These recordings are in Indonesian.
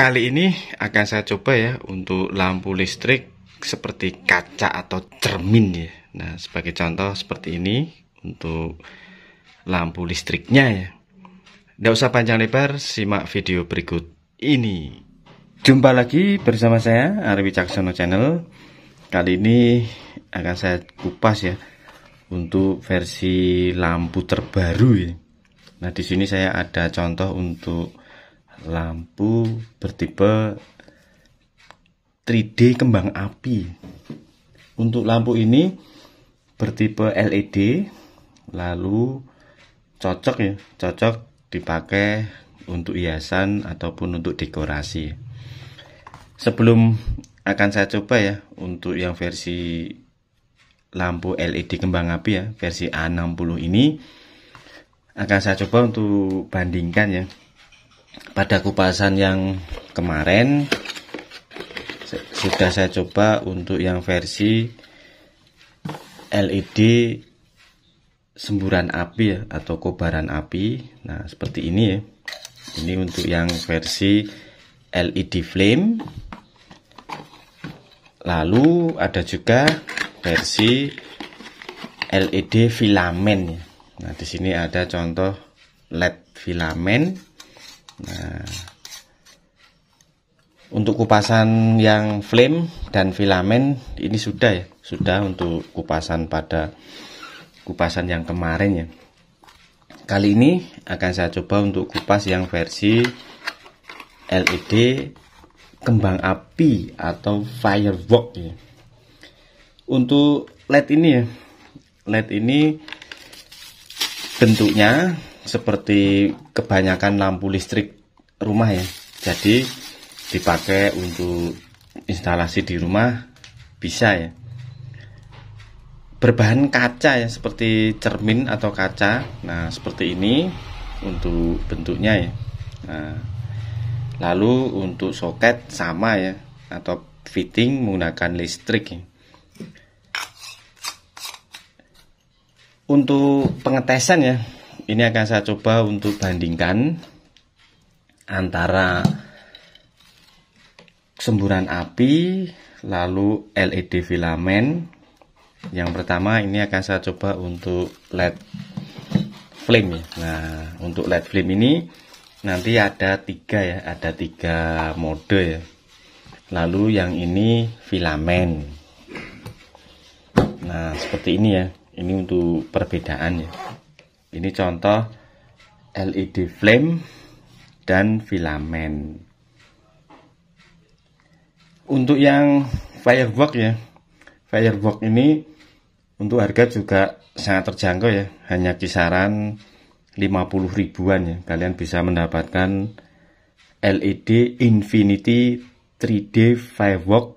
kali ini akan saya coba ya untuk lampu listrik seperti kaca atau cermin ya nah sebagai contoh seperti ini untuk lampu listriknya ya tidak usah panjang lebar simak video berikut ini jumpa lagi bersama saya Arwi Caksono Channel kali ini akan saya kupas ya untuk versi lampu terbaru ya nah di sini saya ada contoh untuk lampu bertipe 3D kembang api. Untuk lampu ini bertipe LED, lalu cocok ya, cocok dipakai untuk hiasan ataupun untuk dekorasi. Sebelum akan saya coba ya untuk yang versi lampu LED kembang api ya, versi A60 ini akan saya coba untuk bandingkan ya pada kupasan yang kemarin sudah saya coba untuk yang versi LED semburan api ya atau kobaran api nah seperti ini ya ini untuk yang versi LED flame lalu ada juga versi LED filamen ya. nah di sini ada contoh LED filamen Nah, untuk kupasan yang flame dan filamen ini sudah ya, sudah untuk kupasan pada kupasan yang kemarin ya. Kali ini akan saya coba untuk kupas yang versi LED kembang api atau firework ya. Untuk LED ini ya, LED ini bentuknya seperti kebanyakan lampu listrik rumah ya jadi dipakai untuk instalasi di rumah bisa ya berbahan kaca ya seperti cermin atau kaca nah seperti ini untuk bentuknya ya nah, lalu untuk soket sama ya atau fitting menggunakan listrik ya. untuk pengetesan ya ini akan saya coba untuk bandingkan antara semburan api lalu LED filamen yang pertama ini akan saya coba untuk LED flame ya. nah untuk LED flame ini nanti ada tiga ya ada tiga mode ya lalu yang ini filamen nah seperti ini ya ini untuk perbedaan ya ini contoh LED flame dan filamen. Untuk yang firework ya, firework ini untuk harga juga sangat terjangkau ya, hanya kisaran 50 ribuan ya. Kalian bisa mendapatkan LED Infinity 3D Firework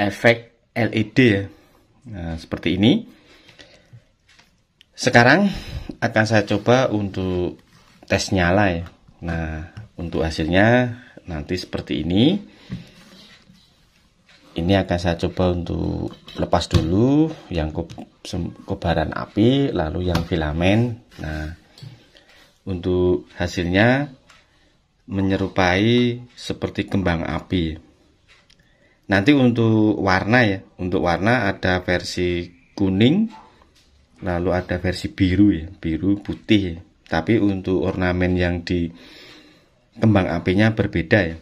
efek LED ya. Nah, seperti ini. Sekarang akan saya coba untuk tes nyala ya. Nah, untuk hasilnya nanti seperti ini. Ini akan saya coba untuk lepas dulu yang kobaran api, lalu yang filamen. Nah, untuk hasilnya menyerupai seperti kembang api. Nanti untuk warna ya, untuk warna ada versi kuning, lalu ada versi biru ya biru putih ya. tapi untuk ornamen yang di kembang apinya berbeda ya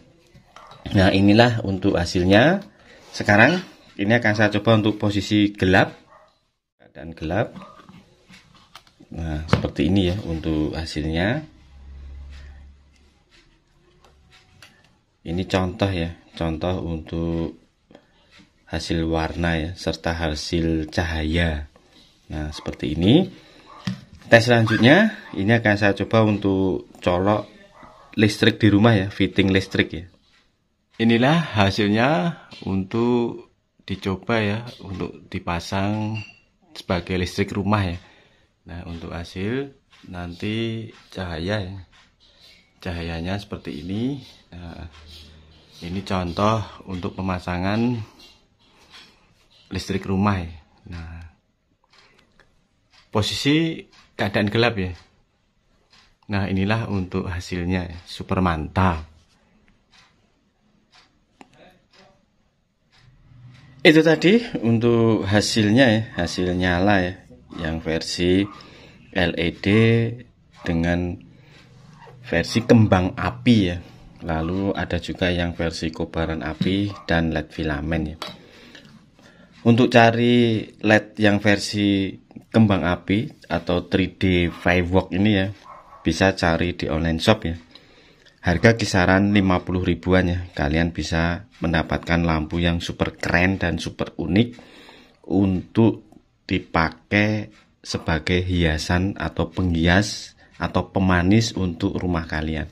nah inilah untuk hasilnya sekarang ini akan saya coba untuk posisi gelap dan gelap nah seperti ini ya untuk hasilnya ini contoh ya contoh untuk hasil warna ya serta hasil cahaya Nah, seperti ini. Tes selanjutnya, ini akan saya coba untuk colok listrik di rumah ya, fitting listrik ya. Inilah hasilnya untuk dicoba ya, untuk dipasang sebagai listrik rumah ya. Nah, untuk hasil nanti cahaya ya. Cahayanya seperti ini. Nah, ini contoh untuk pemasangan listrik rumah ya. Nah, posisi keadaan gelap ya. Nah inilah untuk hasilnya super mantap. Itu tadi untuk hasilnya ya, hasil nyala ya, yang versi LED dengan versi kembang api ya. Lalu ada juga yang versi kobaran api dan LED filamen ya. Untuk cari LED yang versi kembang api atau 3D firework ini ya bisa cari di online shop ya harga kisaran 50 ribuan ya kalian bisa mendapatkan lampu yang super keren dan super unik untuk dipakai sebagai hiasan atau penghias atau pemanis untuk rumah kalian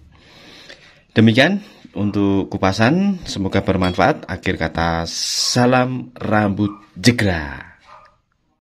demikian untuk kupasan semoga bermanfaat akhir kata salam rambut jegra